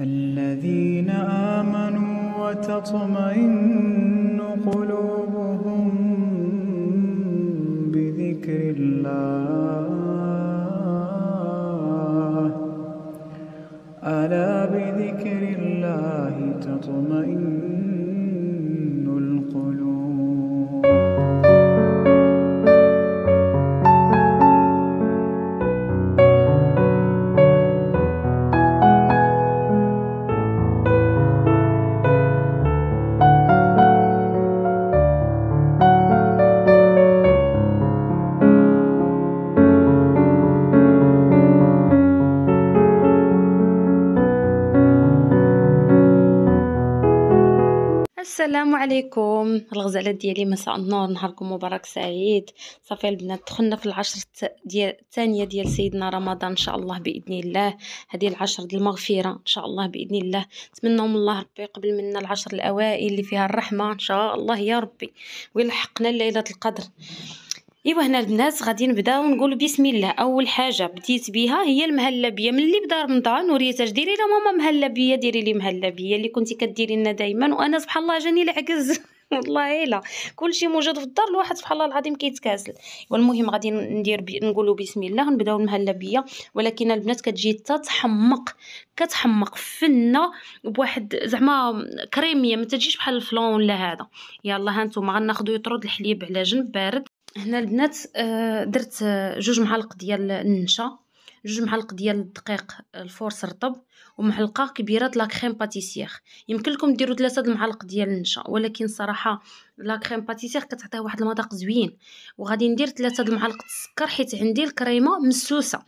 الذين آمنوا وتطمئن قلوبهم بذكر الله ألا بذكر الله تطمئن السلام عليكم الغزاله ديالي مساء النور نهاركم مبارك سعيد صافي البنات دخلنا في العشر ديال الثانيه ديال سيدنا رمضان ان شاء الله باذن الله هذه العشر ديال المغفره ان شاء الله باذن الله نتمنوا من الله ربي يقبل منا العشر الاوائل اللي فيها الرحمه ان شاء الله يا ربي ويلحقنا ليله القدر ايوا هنا البنات غادي نبداو نقولوا بسم الله اول حاجه بديت بها هي المهلبيه ملي بدا رمضان اش ديري لها ماما مهلبيه ديري لي مهلبيه اللي كنتي كديري لنا دائما وانا سبحان الله جاني العكز والله الا كلشي موجود في الدار الواحد سبحان الله العظيم كيتكاسل والمهم غادي ندير بي... نقولوا بسم الله نبداو المهلبيه ولكن البنات كتجي تتحمق كتحمق فنه بواحد زعما كريميه ما تجيش بحال الفلون ولا هذا يلا ها نتوما غناخذوا يطرد الحليب على جنب بارد هنا البنات آه، درت آه، جوج معالق ديال النشا جوج معالق ديال الدقيق آه، الفورس رطب ومعلقه كبيره لا لاكريم باتيسير يمكن لكم ديروا ثلاثه المعالق ديال النشا ولكن صراحه لاكريم كريم باتيسير كتعطيه واحد المذاق زوين وغادي ندير ثلاثه المعالق السكر حيت عندي الكريمه مسوسه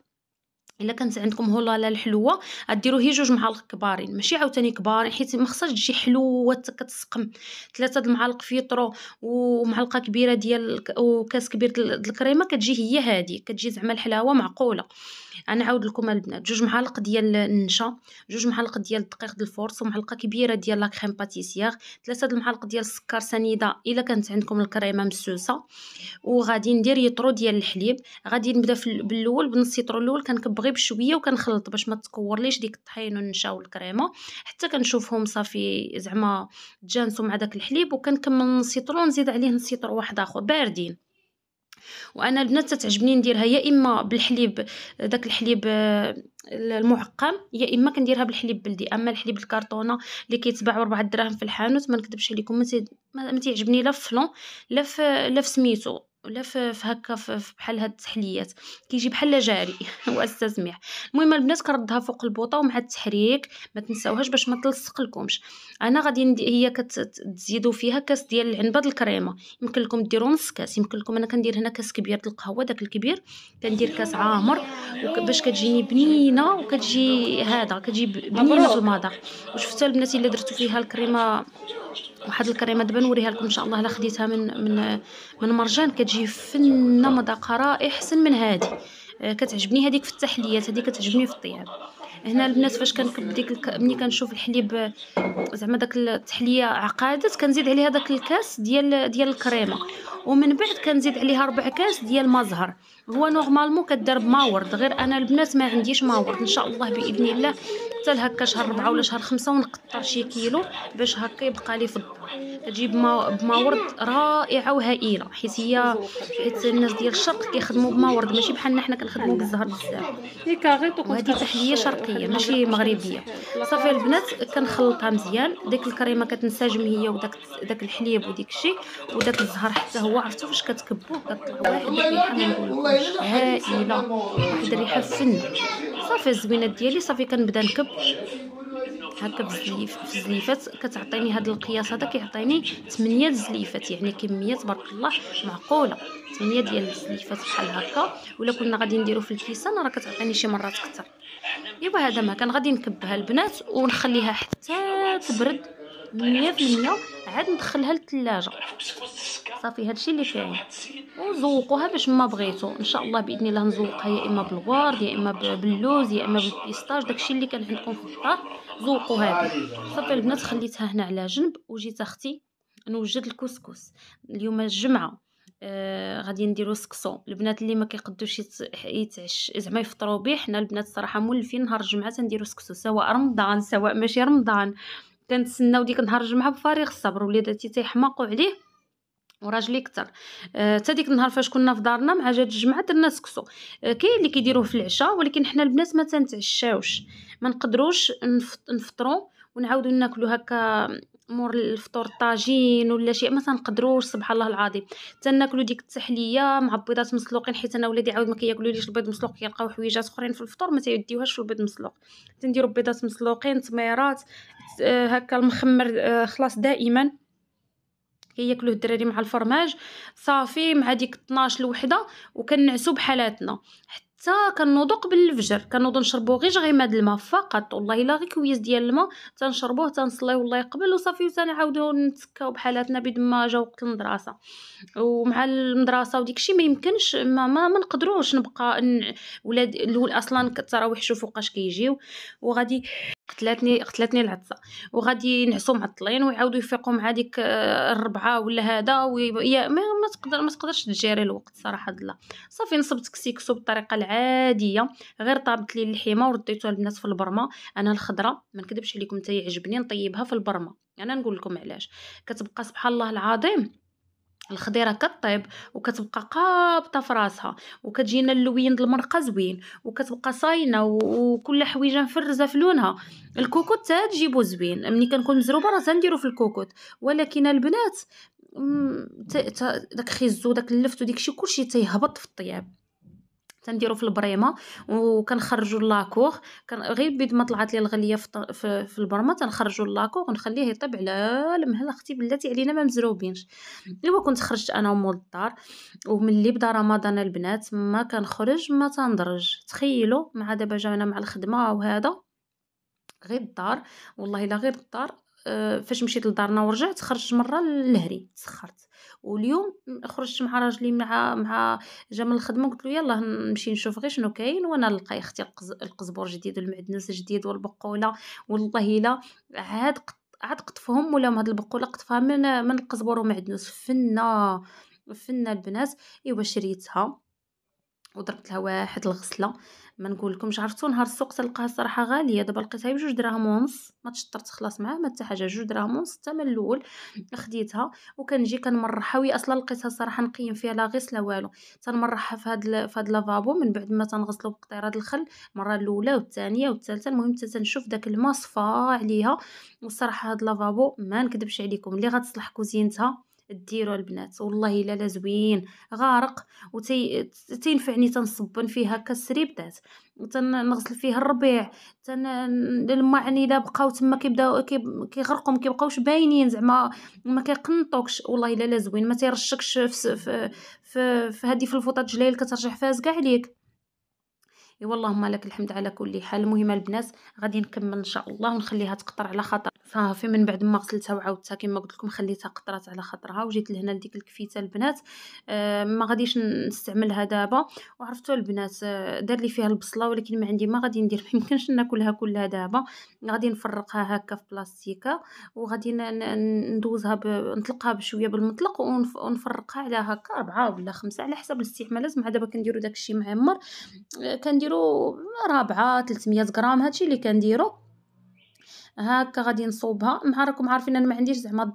الا كانت عندكم هولاله الحلوه هي جوج معالق كبارين ماشي عاوتاني كبارين حيت ما خصهاش تجي حلوه كتسقم ثلاثه د المعالق فيطرو ومعلقه كبيره ديال وكاس كبير د الكريمه كتجي هي هذه كتجي زعما الحلاوه معقوله انا عاود لكم البنات جوج معالق ديال النشا جوج معالق ديال الدقيق د الفورس ومعلقه كبيره ديال لا كريم باتيسيير ثلاثه د المعالق ديال السكر سنيده الا كانت عندكم الكريمه مسوسه وغادي ندير يطرو ديال الحليب غادي نبدا الاول بنص يطرو الاول كنكبر غير بشويه وكنخلط باش ما تكورليش ديك الطحين والنشا والكريمه حتى كنشوفهم صافي زعما تجانسوا مع داك الحليب وكنكمل نسيطرو ونزيد نزيد عليه نسيطر واحد اخر باردين وانا البنات تعجبني نديرها يا اما بالحليب داك الحليب آه، المعقم يا اما كنديرها بالحليب بلدي اما الحليب الكرتونه اللي كيتباع ب 4 دراهم في الحانوت ما نكذبش عليكم ما تيعجبني لا فلون لا لا سميتو ولا في هكا في بحال هاد التحليات كيجي بحال جاري واستسمح المهم البنات كردها فوق البوطه ومع التحريك ما تنساوهاش باش ما تلصق لكمش انا غادي ندي هي كتزيدوا فيها كاس ديال العنبه الكريمه يمكن لكم ديروا نص كاس يمكن لكم انا كندير هنا كاس كبير ديال القهوه داك الكبير كندير كاس عامر باش كتجيني بنينه وكتجي هذا كتجي بنينه المذاق وشفتوا البنات الا درتو فيها الكريمه واحد الكريمه دابا نوريها لكم ان شاء الله الا خديتها من من من مرجان كتجي فنه مذاق رائع احسن من هذه آه، كتعجبني هذيك في التحليات هذيك كتعجبني في الطياب هنا البنات فاش كنكب ديك الك... ملي كنشوف الحليب زعما داك التحليه عقادت كنزيد عليها داك الكاس ديال ديال الكريمه ومن بعد كنزيد عليها ربع كاس ديال ما زهر هو نورمالمون كدار بماورد غير انا البنات ما عنديش ماورد ان شاء الله باذن الله حتى لهكا شهر 4 ولا شهر خمسة ونقطع شي كيلو باش هكا يبقى لي في الدار كتجيب ما بماورد رائعه وهائله حيت هي حيت الناس ديال الشرق كيخدموا بماورد ماشي بحالنا حنا كنخدموا بالزهر بزاف وهذه تحليه شرقيه ماشي مغربيه صافي البنات كنخلطها مزيان ديك الكريمه كتنسجم هي وداك داك الحليب وديك الشيء وداك الزهر حتى هو هو عرفتو فاش كتكبو كطلع واحد الريحه هائله واحد الريحه فن صافي الزبينات ديالي صافي كنبدا نكب هكا بزليف في الزليفات كتعطيني هذا القياس هذا كيعطيني 8 زليفات يعني كميه تبارك الله معقوله 8 ديال الزليفات بحال هكا ولا كنا غادي نديرو في الكيسان راه كتعطيني شي مرات اكثر ايوا هذا ما كان غادي نكبها البنات ونخليها حتى تبرد 100% عاد ندخلها للثلاجه صافي هادشي اللي كاين وذوقوها باش ما بغيتو ان شاء الله باذن الله نذوقها يا اما بالورد يا اما باللوز يا اما بالبيستاج داكشي اللي كان عندكم في الدار زوقوها هذه صافي البنات خليتها هنا على جنب وجيت اختي نوجد الكسكس اليوم الجمعه آه غادي نديرو سكسو البنات اللي ما كيقدوش يتعش زعما يفطروا به حنا البنات صراحه مولفين نهار الجمعه تنديرو سكسو سواء رمضان سواء ماشي رمضان كنتسناو ديك نهار الجمعه بفارغ الصبر وليداتي تيحماقوا عليه وراجلي كثر حتى آه، ديك النهار فاش كنا في دارنا مع جات الجمعه درنا سكسو آه، كاين اللي كيديروه في العشاء ولكن حنا البنات ما تنتعشاوش ما نقدروش نفطروا ونعاودوا ناكلو هكا مور الفطور الطاجين ولا شيء ما تنقدروش سبحان الله العظيم تناكلو ديك التحليه مع بيضات مسلوقين حيت انا ولادي عاود ما كياكلوليش البيض مسلوق كيلقاو حويجات اخرين في الفطور ما تيديوهاش في البيض مسلوق تنديرو بيضات مسلوقين تميرات آه، هكا المخمر خلاص دائما كياكلوه الدراري مع الفرماج صافي مع ديك 12 الوحده وكنعسو بحالاتنا حتى كنوضو قبل الفجر كنوضو نشربو غير غيماد الماء فقط والله الا غير كويس ديال الماء تنشربوه تنصليو الله يقبل وصافي وتنعاودو نتكاو بحالاتنا بدماجه جا وقت المدرسه ومع المدرسه وديكشي ما يمكنش ما ما, ما نقدروش نبقى ن... ولاد اصلا التراويح شوفوا فوقاش كيجيو وغادي قتلاتني قتلاتني العطسه وغادي ينعسوا معطلين ويعاودوا يفيقوا مع ديك آه، الربعه ولا هذا وي... ما, ما تقدر ما تقدرش تجيري الوقت صراحه دلا صافي نصبت كسيكسو بالطريقه العاديه غير طابت لي اللحيمه ورديتها للناس في البرمه انا الخضره ما نكذبش عليكم حتى يعجبني نطيبها في البرمه انا نقول لكم علاش كتبقى سبحان الله العظيم الخضيره كطيب وكتبقى قابطه في راسها وكتجينا اللوين د المرقه زوين وكتبقى صاينه وكل حويجه مفرزه في لونها الكوكوت حتى تجيبو زوين ملي كنكون مزروبه راه تنديرو في الكوكوت ولكن البنات داك خيزو داك اللفت وديك شي كلشي تيهبط في الطياب تنديرو في البريمه وكنخرجوا لاكور كان غير بيد ما طلعت لي الغليه في, في, في البرمه تنخرجوا لاكور ونخليه يطيب على المهله اختي بلاتي علينا ما مزروبينش ايوا كنت خرجت انا ومول الدار وملي بدا رمضان البنات ما كنخرج ما تندرج تخيلوا مع دابا جانا مع الخدمه وهذا غير الدار والله الا غير الدار فاش مشيت لدارنا ورجعت خرجت مره للهري تسخرت واليوم خرجت مع راجلي مع مع جا من الخدمه قلت له يلا نمشي نشوف غير شنو كاين وانا نلقى اختي القزبور جديد والمعدنوس جديد والبقوله والله الا عاد عاد قطفهم ولا هاد البقوله قطفها من من القزبور ومعدنوس فنا فنا البنات ايوا شريتها وضربت لها واحد الغسله ما نقولكمش عرفتو نهار السوق تلقاها الصراحه غاليه دابا لقيتها بجوج دراهم ونص ما تشطرت خلاص معاه ما حتى حاجه جوج دراهم ونص حتى من الاول خديتها وكنجي كنمرحها وهي اصلا لقيتها الصراحه نقيم فيها لا لا والو تنمرحها في هاد في هاد لافابو من بعد ما تنغسلو بقطيره الخل المره الاولى والثانيه والثالثه المهم حتى تنشوف داك الماء صفى عليها والصراحه هاد لافابو ما نكذبش عليكم اللي غتصلح كوزينتها ديروا البنات والله الا لا زوين غارق وتينفعني تنصبن فيه هكا السريبدات تنغسل فيه الربيع تن الماعن الا بقاو تما كيبداو كيغرقوا ما كيبقاوش باينين زعما ما كيقنطوكش والله الا لا زوين ما تيرشكش في في في, في هذه في الفوطه اللي كترجع كاع عليك اي اللهم لك الحمد على كل حال المهم البنات غادي نكمل ان شاء الله ونخليها تقطر على خاطر صافي من بعد ما غسلتها وعاودتها كما قلت لكم خليتها قطرات على خطرها وجيت لهنا لديك الكفيته البنات آه، ما غاديش نستعملها دابا وعرفتوا البنات آه، دار لي فيها البصله ولكن ما عندي ما غادي ندير ما يمكنش ناكلها كلها دابا غادي نفرقها هكا في بلاستيكه وغادي ندوزها ب... نطلقها بشويه بالمطلق ونفرقها على هكا أربعة ولا خمسة على حسب الاستعمالات مع دابا آه، كنديروا داكشي معمر كنديروا رابعة 300 غرام هادشي اللي كنديروا هكا غادي نصوبها مع راكم عارفين انا ما عنديش زعما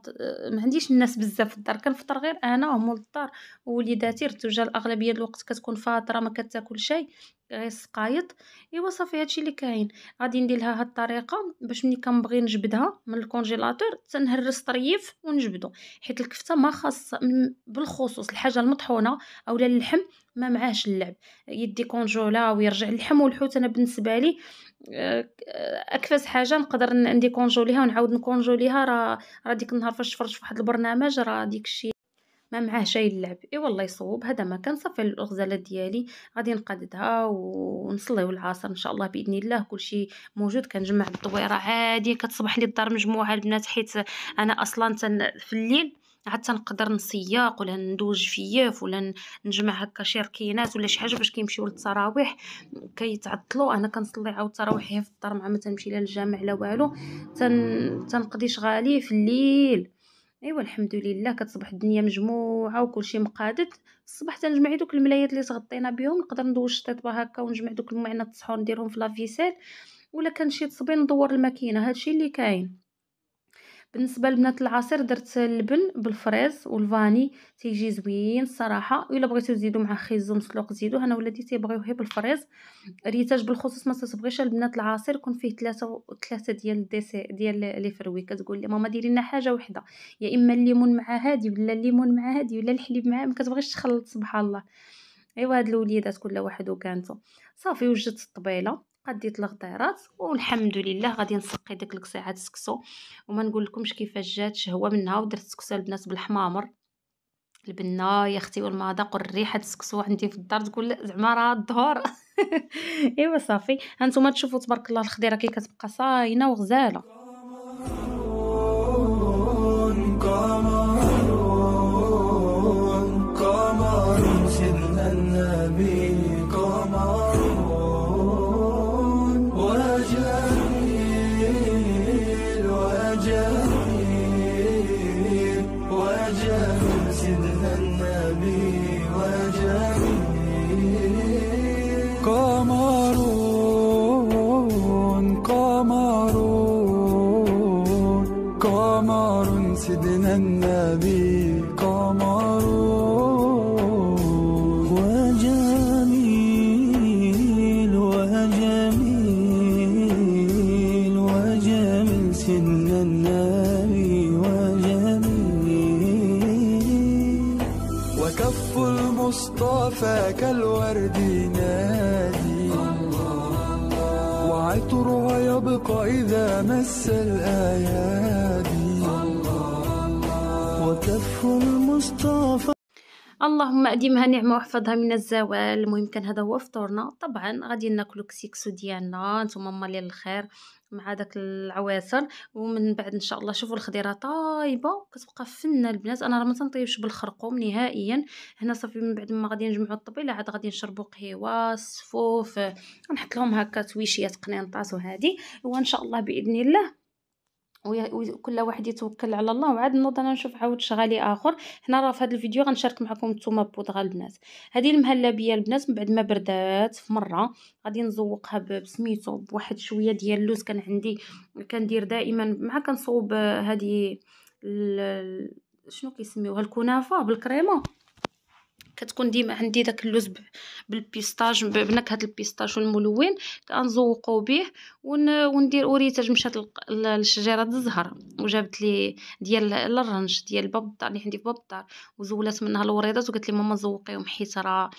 ما عنديش الناس بزاف في الدار كنفطر غير انا ومول الدار ووليداتي الرجال الاغلبيه الوقت كتكون فاطره ما كتاكل شيء غير السقايط ايوا صافي هادشي اللي كاين غادي ندير لها هاد الطريقه باش ملي كنبغي نجبدها من الكونجيلاتور تنهرس طريف ونجبدو حيت الكفته ما خاص بالخصوص الحاجه المطحونه اولا اللحم ما معاهش اللعب يدي كونجولا ويرجع اللحم والحوت انا بالنسبه لي آه، اكفس حاجه نقدر ندي كونجوليها ونعاود نكونجوليها راه راه ديك النهار فاش تفرج في واحد البرنامج راه ديك الشيء ما معاه شي اللعب اي والله يصوب هذا ما كان صافي الغزاله ديالي غادي نقادها ونصليو العصر ان شاء الله باذن الله كلشي موجود كنجمع الطويره عادي كتصبح لي الدار مجموعه البنات حيت انا اصلا في الليل عاد تنقدر نسياق ولا ندوج فياف ولا نجمع هكا شي ركينات ولا شي حاجه باش كيمشيو للتراويح كيتعطلوا انا كنصلي عاود تراويحي في الدار مع ما تنمشي للجامع لا والو تن... تنقضي شغالي في الليل ايوا الحمد لله كتصبح الدنيا مجموعه وكلشي مقادت الصباح تنجمع دوك الملايات اللي تغطينا بهم نقدر ندوز الشطيطبه هكا ونجمع دوك المعنا الصحون نديرهم في لافيسيل ولا كان شي تصبين ندور الماكينه هادشي اللي كاين بالنسبه لبنات العصير درت اللبن بالفريز والفاني تيجي زوين الصراحه الا بغيتو تزيدو مع خيزو مسلوق زيدوه انا ولادي تيبغيوه غير بالفريز ريتاج بالخصوص ما تصبغيش البنات العصير يكون فيه ثلاثه ثلاثه ديال الديسي ديال لي فروي كتقول لي ماما ديري لنا حاجه وحده يا اما الليمون مع هادي ولا الليمون مع هادي ولا الحليب معاه ما كتبغيش تخلط سبحان الله ايوا هاد الوليدات كل واحد وكانتو صافي وجدت الطبيله غديت الغديرات والحمد لله غادي نسقي داك القصيعه السكسو وما نقول لكمش كيفاش جات شهوه منها ودرت السكسو البنات بالحمامر البنه يا اختي والمذاق والريحه السكسو عندي في الدار تقول زعما راه الظهر ايوا صافي هانتوما تشوفوا تبارك الله الخضيره كي كتبقى صاينه وغزاله المصطفى كالورد ينادي وعطرها يبقى إذا مس الأيادي وكف المصطفى اللهم أديمها نعمة واحفظها من الزوال المهم كان هذا هو فطورنا طبعا غادي ناكلو كسيكسو ديالنا نتوما مالي الخير مع داك العواصر ومن بعد ان شاء الله شوفوا الخضيره طايبه كتبقى فنه البنات انا راه ما تنطيبش بالخرقوم نهائيا هنا صافي من بعد ما غادي نجمعوا الطبيله عاد غادي نشربوا قهيوه صفوف نحط لهم هكا تويشيات قنينطاس وهذه وان شاء الله باذن الله وكل واحد يتوكل على الله وعاد نوض انا نشوف عاود شغالي اخر هنا راه في هذا الفيديو غنشارك معكم الثومه بودغ البنات هذه المهلبيه البنات من بعد ما بردات في مره غادي نزوقها بسميتو بواحد شويه ديال اللوز كان عندي كندير دائما مع كنصوب هذه شنو كيسميوها الكنافه بالكريمه كتكون ديما عندي داك اللوز بالبيستاج بنكهه البيستاج الملون كنزوقو به وندير اوريتاج مشات لشجيره الزهر وجابت لي ديال الرنج ديال باب الدار اللي عندي في باب الدار وزولات منها الوريضات وقالت لي ماما زوقيهم حيت راه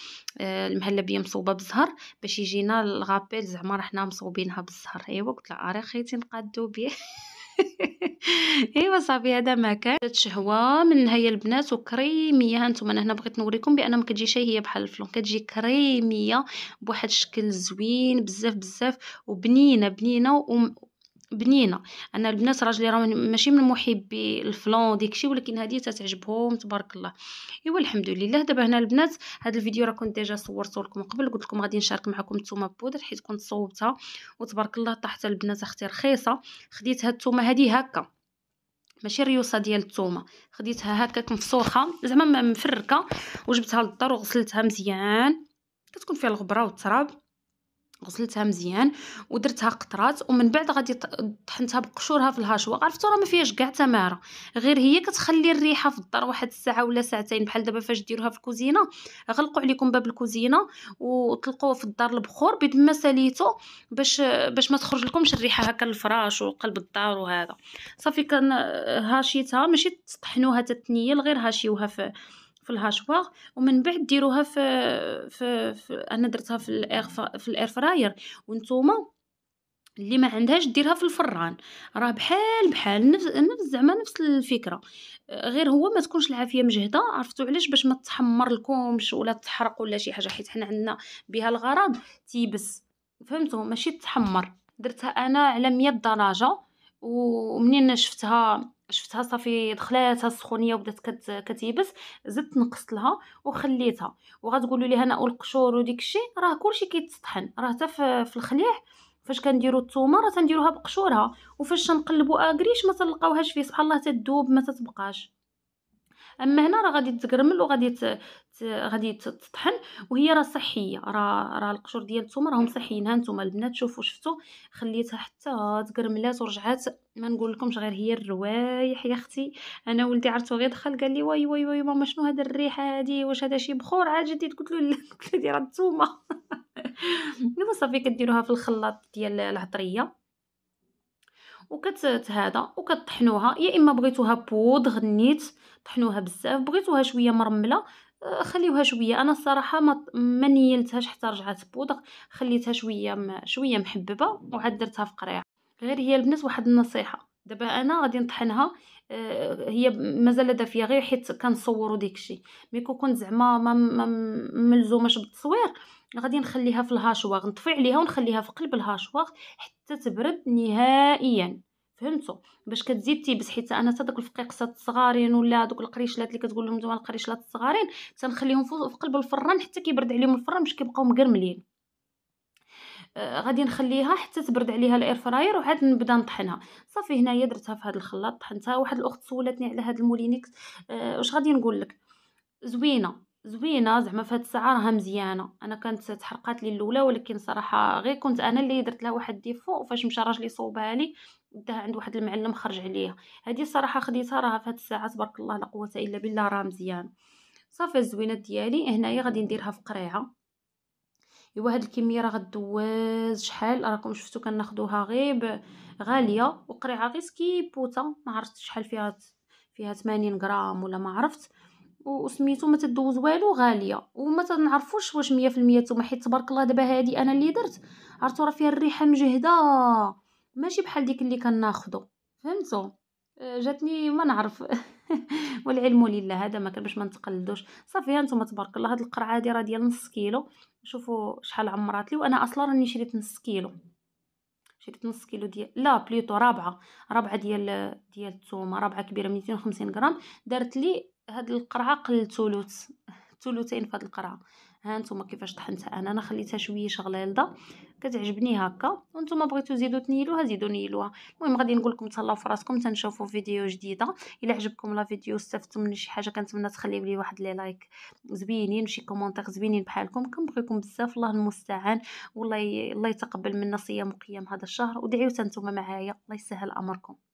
المهلبيه مصوبه بالزهر باش يجينا الغابيل زعما راه حنا مصوبينها بالزهر ايوا قلت لها اري خيتي نقادو به ايوا صافي هذا ما كان شهوه من هي البنات وكريميه هانتوما انا هنا بغيت نوريكم بان ما كتجيش هي بحال الفلون كتجي كريميه بواحد الشكل زوين بزاف بزاف وبنينه بنينه بنينه انا البنات راجلي راه ماشي من محبي الفلون ديكشي ولكن هذه تتعجبهم تبارك الله ايوا الحمد لله دابا هنا البنات هذا الفيديو راه كنت ديجا صورته لكم قبل قلت لكم غادي نشارك معكم الثومه بودر حيت كنت صوبتها وتبارك الله طاحت البنات اختي رخيصه خديت هاد الثومه هذه هكا ماشي الريوسه ديال الثومه خديتها هكاك مفسوخه زعما مفركه وجبتها للدار وغسلتها مزيان كتكون فيها الغبره والتراب غسلتها مزيان ودرتها قطرات ومن بعد غادي طحنتها بقشورها في الهشوه عرفتو راه ما فيهاش كاع تماره غير هي كتخلي الريحه في الدار واحد الساعه ولا ساعتين بحال دابا فاش ديروها في الكوزينه غلقوا عليكم باب الكوزينه وطلقوه في الدار البخور بيد ما ساليتو باش باش ما تخرج لكمش الريحه هكا الفراش وقلب الدار وهذا صافي كان هاشيتها ماشي تطحنوها تتنيل غير هاشيوها في في الهاشوار ومن بعد ديروها في, في, في انا درتها في الاير في الاير فراير وانتوما اللي ما عندهاش ديرها في الفران راه بحال بحال نفس نفس زعما نفس الفكره غير هو ما تكونش العافيه مجهده عرفتوا علاش باش ما تحمر لكمش ولا تحرق ولا شي حاجه حيت حنا عندنا بها الغرض تيبس فهمتوا ماشي تحمر درتها انا على 100 درجه ومنين شفتها شفتها صافي دخلاتها السخونيه وبدات كت كتيبس زدت نقصت لها وخليتها وغتقولوا لي هنا والقشور وديك الشيء راه كلشي كيتطحن راه حتى في الخليع فاش كنديروا الثومه راه تنديروها بقشورها وفاش نقلبوا اكريش ما تلقاوهاش فيه سبحان الله تدوب ما تتبقاش اما هنا راه غادي تتكرمل وغادي ت... ت... غادي تطحن وهي راه صحيه راه راه القشور ديال الثوم راهم صحيين ها نتوما البنات شوفوا شفتوا خليتها حتى تكرملات ورجعات ما نقول لكمش غير هي الروايح يا اختي انا ولدي عرفتو غير دخل قال لي واي واي واي ماما شنو هاد الريحه هادي واش هذا شي بخور عاد جديد قلت له قلت له راه الثومه دابا صافي كديروها في الخلاط ديال العطريه وكتهذا وكطحنوها يا اما بغيتوها بود غنيت طحنوها بزاف بغيتوها شويه مرمله آه، خليوها شويه انا الصراحه ما نيلتهاش حتى رجعت بودغ خليتها شويه شويه محببه وعاد درتها في قريعه غير هي البنات واحد النصيحه دابا انا غادي نطحنها آه، هي مازال دافيه غير حيت كنصوروا ديكشي مي كون كنت زعما ما ملزوماش بالتصوير غادي نخليها في الهاشواغ نطفي عليها ونخليها في قلب الهاشواغ حتى تبرد نهائيا فهمتوا باش كتزيد تيبس حيت انا حتى دوك الفقيقسات الصغارين ولا دوك القريشلات اللي كتقول لهم نتوما القريشلات الصغارين تنخليهم في قلب الفران حتى كيبرد عليهم الفران باش كيبقاو مقرملين آه غادي نخليها حتى تبرد عليها الاير فراير وعاد نبدا نطحنها صافي هنايا درتها في هذا الخلاط طحنتها واحد الاخت سولتني على هذا المولينيكس آه واش غادي نقول لك زوينه زوينه زعما فهاد الساعه راها مزيانه انا كانت تحرقات لي الاولى ولكن صراحه غير كنت انا اللي درت لها واحد ديفو فاش مشى راجلي صوبها لي وداها عند واحد المعلم خرج عليها هذه الصراحه خديتها راها في هاد الساعه تبارك الله لا قوه الا بالله راه مزيان صافي الزوينات ديالي هنايا غادي نديرها في قريعه ايوا هاد الكميه راه غدواز شحال راكم شفتو كناخدوها غيب غاليه وقريعه غير سكيبوطه ما عرفتش شحال فيها فيها 80 غرام ولا ما عرفت وسميتو ما تدوز والو غاليه وما تنعرفوش واش 100% تما حيت تبارك الله دابا هذه انا اللي درت عرفتو راه فيها الريحه مجهده ماشي بحال ديك اللي كناخذو فهمتوا آه، جاتني ما نعرف والعلم لله هذا ما كان باش ما نتقلدوش صافي هانتوما تبارك الله هاد القرعه هادي راه ديال نص كيلو شوفوا شحال عمرات لي وانا اصلا راني شريت نص كيلو شريت نص كيلو ديال لا بليطو رابعه رابعه ديال ديال الثومه رابعه كبيره 250 غرام دارت لي هاد القرعه قل ثلث ثلثين فهاد القرعه هانتوما كيفاش طحنتها انا انا خليتها شويه شغله يلدا كتعجبني هكا وانتم بغيتو زيدو تنيلوها زيدو نيلوها المهم غادي نقول لكم تهلاو في راسكم تنشوفوا فيديو جديده الا عجبكم لا فيديو استفدتوا من شي حاجه كنتمنى تخليو لي واحد لي لايك زوينين وشي كومونتير زوينين بحالكم كنبغيكم بزاف الله المستعان والله الله يتقبل منا صيام وقيام هذا الشهر ودعيو نتوما معايا الله يسهل امركم